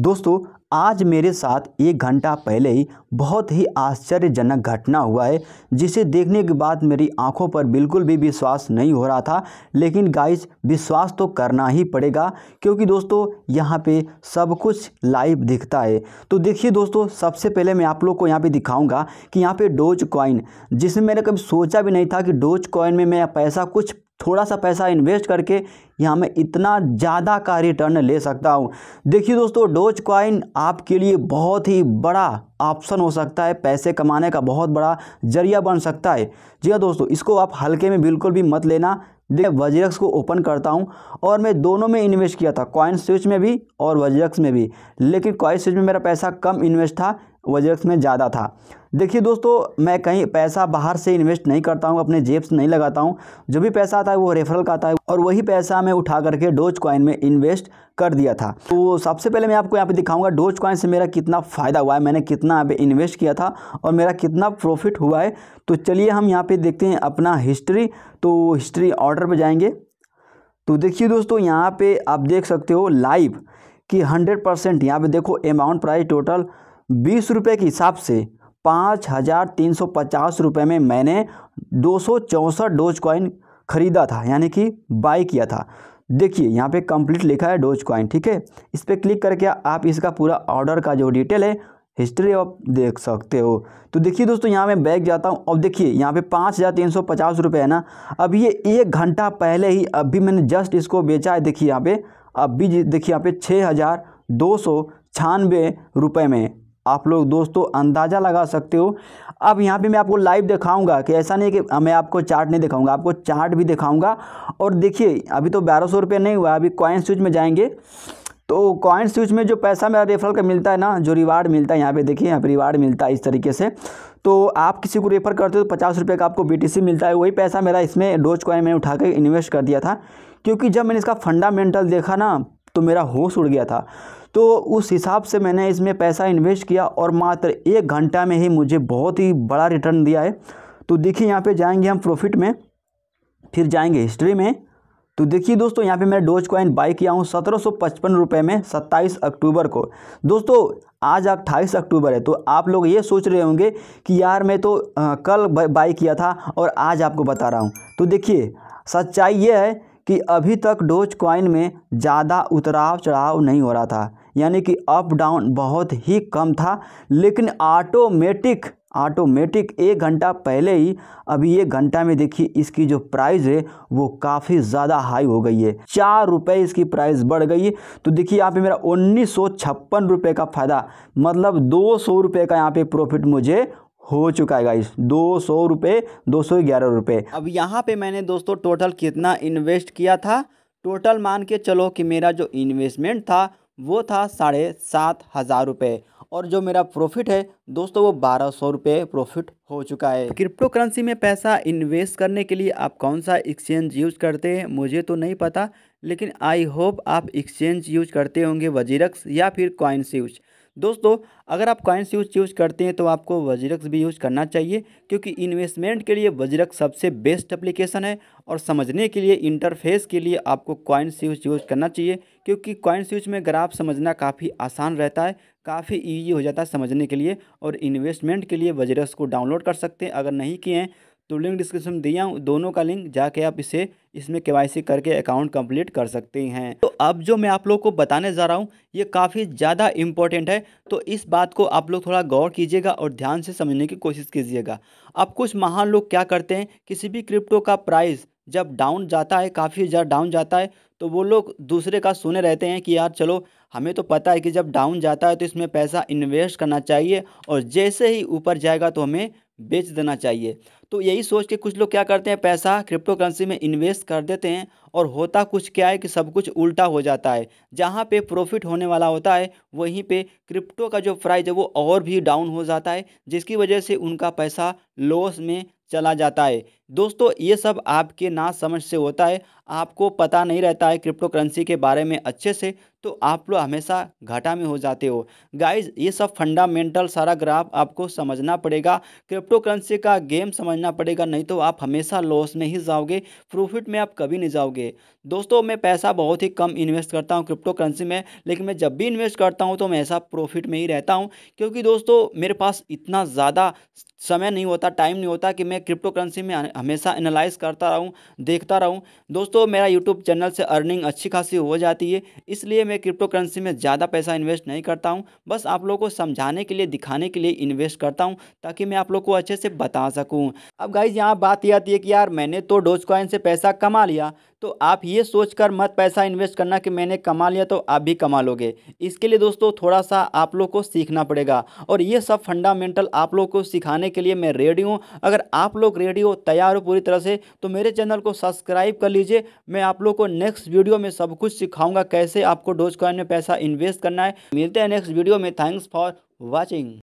दोस्तों आज मेरे साथ एक घंटा पहले ही बहुत ही आश्चर्यजनक घटना हुआ है जिसे देखने के बाद मेरी आंखों पर बिल्कुल भी विश्वास नहीं हो रहा था लेकिन गाइस विश्वास तो करना ही पड़ेगा क्योंकि दोस्तों यहाँ पे सब कुछ लाइव दिखता है तो देखिए दोस्तों सबसे पहले मैं आप लोग को यहाँ पे दिखाऊंगा कि यहाँ पे डोज कॉइन जिसमें मैंने कभी सोचा भी नहीं था कि डोज कॉइन में मैं पैसा कुछ थोड़ा सा पैसा इन्वेस्ट करके यहाँ मैं इतना ज़्यादा का रिटर्न ले सकता हूँ देखिए दोस्तों डोज कॉइन आपके लिए बहुत ही बड़ा ऑप्शन हो सकता है पैसे कमाने का बहुत बड़ा जरिया बन सकता है जी हाँ दोस्तों इसको आप हल्के में बिल्कुल भी मत लेना देखिए वजरक्स को ओपन करता हूँ और मैं दोनों में इन्वेस्ट किया था कॉइन स्विच में भी और वजरक्स में भी लेकिन कॉइन स्विच में मेरा पैसा कम इन्वेस्ट था वजह में ज़्यादा था देखिए दोस्तों मैं कहीं पैसा बाहर से इन्वेस्ट नहीं करता हूँ अपने जेब से नहीं लगाता हूँ जो भी पैसा आता है वो रेफरल का आता है और वही पैसा मैं उठा करके डोज कॉइन में इन्वेस्ट कर दिया था तो सबसे पहले मैं आपको यहाँ पे दिखाऊंगा डोज कॉइन से मेरा कितना फ़ायदा हुआ है मैंने कितना यहाँ इन्वेस्ट किया था और मेरा कितना प्रॉफिट हुआ है तो चलिए हम यहाँ पर देखते हैं अपना हिस्ट्री तो हिस्ट्री ऑर्डर पर जाएंगे तो देखिए दोस्तों यहाँ पर आप देख सकते हो लाइव कि हंड्रेड परसेंट यहाँ पर देखो अमाउंट प्राइस टोटल बीस रुपये के हिसाब से पाँच हज़ार तीन सौ पचास रुपये में मैंने दो सौ चौंसठ डोज कॉइन ख़रीदा था यानी कि बाई किया था देखिए यहाँ पे कंप्लीट लिखा है डोज कॉइन ठीक है इस पर क्लिक करके आप इसका पूरा ऑर्डर का जो डिटेल है हिस्ट्री आप देख सकते हो तो देखिए दोस्तों यहाँ मैं बैग जाता हूँ अब देखिए यहाँ पे पाँच हज़ार तीन सौ पचास रुपये है ना अब ये एक घंटा पहले ही अभी मैंने जस्ट इसको बेचा है देखिए यहाँ पे अब भी देखिए यहाँ पे छः हज़ार दो सौ छानबे रुपये में आप लोग दोस्तों अंदाज़ा लगा सकते हो अब यहाँ पे मैं आपको लाइव दिखाऊंगा कि ऐसा नहीं कि मैं आपको चार्ट नहीं दिखाऊंगा आपको चार्ट भी दिखाऊंगा और देखिए अभी तो बारह सौ रुपये नहीं हुआ अभी कॉइन स्विच में जाएंगे तो कॉइन स्विच में जो पैसा मेरा रेफरल का मिलता है ना जो रिवार्ड मिलता है यहाँ पे देखिए यहाँ पे रिवार्ड मिलता है इस तरीके से तो आप किसी को रेफर करते हो तो पचास रुपये का आपको बी मिलता है वही पैसा मेरा इसमें डोज कॉइन मैंने उठा कर इन्वेस्ट कर दिया था क्योंकि जब मैंने इसका फंडामेंटल देखा ना तो मेरा होश उड़ गया था तो उस हिसाब से मैंने इसमें पैसा इन्वेस्ट किया और मात्र एक घंटा में ही मुझे बहुत ही बड़ा रिटर्न दिया है तो देखिए यहाँ पे जाएंगे हम प्रॉफिट में फिर जाएंगे हिस्ट्री में तो देखिए दोस्तों यहाँ पे मैं डोज कॉइन बाई किया हूँ सत्रह सौ पचपन रुपये में सत्ताईस अक्टूबर को दोस्तों आज अट्ठाईस अक्टूबर है तो आप लोग ये सोच रहे होंगे कि यार मैं तो कल बाई किया था और आज आपको बता रहा हूँ तो देखिए सच्चाई ये है कि अभी तक डोज कॉइन में ज़्यादा उतराव चढ़ाव नहीं हो रहा था यानी कि अप डाउन बहुत ही कम था लेकिन ऑटोमेटिक ऑटोमेटिक एक घंटा पहले ही अभी एक घंटा में देखिए इसकी जो प्राइस है वो काफ़ी ज़्यादा हाई हो गई है चार रुपये इसकी प्राइस बढ़ गई है तो देखिए यहाँ पे मेरा उन्नीस सौ छप्पन रुपये का फ़ायदा मतलब दो सौ रुपये का यहाँ पे प्रॉफिट मुझे हो चुका है गाइस दो सौ रुपये दो सौ ग्यारह रुपये अब यहाँ पे मैंने दोस्तों टोटल कितना इन्वेस्ट किया था टोटल मान के चलो कि मेरा जो इन्वेस्टमेंट था वो था साढ़े सात हज़ार रुपये और जो मेरा प्रॉफिट है दोस्तों वो बारह सौ रुपये प्रॉफिट हो चुका है क्रिप्टो तो करेंसी में पैसा इन्वेस्ट करने के लिए आप कौन सा एक्सचेंज यूज करते हैं मुझे तो नहीं पता लेकिन आई होप आप एक्सचेंज यूज करते होंगे वजीरक्स या फिर कॉइन्स यूज दोस्तों अगर आप कॉइन्स यूज यूज़ करते हैं तो आपको वज्रक्स भी यूज़ करना चाहिए क्योंकि इन्वेस्टमेंट के लिए वज्रक्स सबसे बेस्ट एप्लीकेशन है और समझने के लिए इंटरफेस के लिए आपको कॉइन्स यूज यूज़ करना चाहिए क्योंकि कॉइन्स यूज में ग्राफ समझना काफ़ी आसान रहता है काफ़ी ईजी हो जाता है समझने के लिए और इन्वेस्टमेंट के लिए वज्रक्स को डाउनलोड कर सकते हैं अगर नहीं किए हैं तो लिंक डिस्क्रिप्शन दिया हूँ दोनों का लिंक जाके आप इसे इसमें के करके अकाउंट कंप्लीट कर सकते हैं तो अब जो मैं आप लोग को बताने जा रहा हूँ ये काफ़ी ज़्यादा इम्पोर्टेंट है तो इस बात को आप लोग थोड़ा गौर कीजिएगा और ध्यान से समझने की कोशिश कीजिएगा अब कुछ महान लोग क्या करते हैं किसी भी क्रिप्टो का प्राइस जब डाउन जाता है काफ़ी ज़्यादा डाउन जाता है तो वो लोग दूसरे का सुने रहते हैं कि यार चलो हमें तो पता है कि जब डाउन जाता है तो इसमें पैसा इन्वेस्ट करना चाहिए और जैसे ही ऊपर जाएगा तो हमें बेच देना चाहिए तो यही सोच के कुछ लोग क्या करते हैं पैसा क्रिप्टो करेंसी में इन्वेस्ट कर देते हैं और होता कुछ क्या है कि सब कुछ उल्टा हो जाता है जहाँ पे प्रॉफिट होने वाला होता है वहीं पे क्रिप्टो का जो प्राइस है वो और भी डाउन हो जाता है जिसकी वजह से उनका पैसा लॉस में चला जाता है दोस्तों ये सब आपके ना समझ से होता है आपको पता नहीं रहता है क्रिप्टो करेंसी के बारे में अच्छे से तो आप लोग हमेशा घाटा में हो जाते हो गाइज ये सब फंडामेंटल सारा ग्राफ आपको समझना पड़ेगा क्रिप्टो करेंसी का गेम समझना पड़ेगा नहीं तो आप हमेशा लॉस में ही जाओगे प्रॉफिट में आप कभी नहीं जाओगे दोस्तों मैं पैसा बहुत ही कम इन्वेस्ट करता हूँ क्रिप्टो करेंसी में लेकिन मैं जब भी इन्वेस्ट करता हूँ तो मैं ऐसा प्रॉफिट में ही रहता हूँ क्योंकि दोस्तों मेरे पास इतना ज़्यादा समय नहीं होता टाइम नहीं होता कि मैं क्रिप्टो करेंसी में हमेशा एनालाइज करता रहूँ देखता रहूँ दोस्तों मेरा यूट्यूब चैनल से अर्निंग अच्छी खासी हो जाती है इसलिए मैं क्रिप्टो करेंसी में ज़्यादा पैसा इन्वेस्ट नहीं करता हूँ बस आप लोग को समझाने के लिए दिखाने के लिए इन्वेस्ट करता हूँ ताकि मैं आप लोग को अच्छे से बता सकूँ अब गाइज यहाँ बात यह आती है कि यार मैंने तो डोज कॉइन से पैसा कमा लिया तो आप ये सोच कर मत पैसा इन्वेस्ट करना कि मैंने कमा लिया तो आप भी कमा लोगे इसके लिए दोस्तों थोड़ा सा आप लोग को सीखना पड़ेगा और ये सब फंडामेंटल आप लोग को सिखाने के लिए मैं रेडी हूँ अगर आप लोग रेडी हो तैयार हो पूरी तरह से तो मेरे चैनल को सब्सक्राइब कर लीजिए मैं आप लोग को नेक्स्ट वीडियो में सब कुछ सिखाऊंगा कैसे आपको डोज कॉइन में पैसा इन्वेस्ट करना है मिलते हैं नेक्स्ट वीडियो में थैंक्स फॉर वॉचिंग